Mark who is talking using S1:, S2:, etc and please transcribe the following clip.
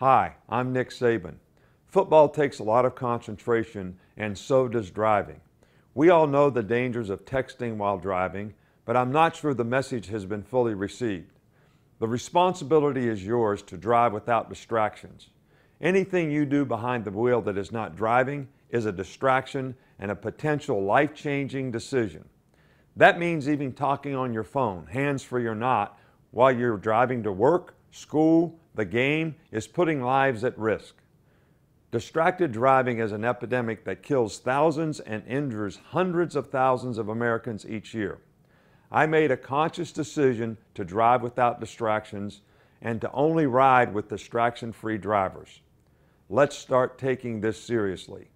S1: Hi, I'm Nick Saban. Football takes a lot of concentration, and so does driving. We all know the dangers of texting while driving, but I'm not sure the message has been fully received. The responsibility is yours to drive without distractions. Anything you do behind the wheel that is not driving is a distraction and a potential life changing decision. That means even talking on your phone, hands free or not, while you're driving to work school, the game is putting lives at risk. Distracted driving is an epidemic that kills thousands and injures hundreds of thousands of Americans each year. I made a conscious decision to drive without distractions and to only ride with distraction free drivers. Let's start taking this seriously.